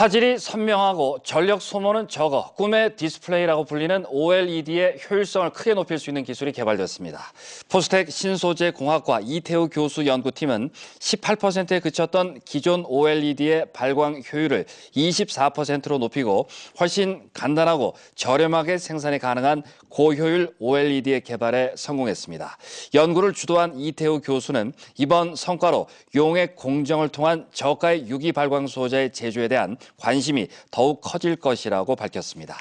화질이 선명하고 전력 소모는 적어 꿈의 디스플레이라고 불리는 OLED의 효율성을 크게 높일 수 있는 기술이 개발되었습니다. 포스텍 신소재 공학과 이태우 교수 연구팀은 18%에 그쳤던 기존 OLED의 발광 효율을 24%로 높이고 훨씬 간단하고 저렴하게 생산이 가능한 고효율 OLED의 개발에 성공했습니다. 연구를 주도한 이태우 교수는 이번 성과로 용액 공정을 통한 저가의 유기 발광 소재 의 제조에 대한 관심이 더욱 커질 것이라고 밝혔습니다.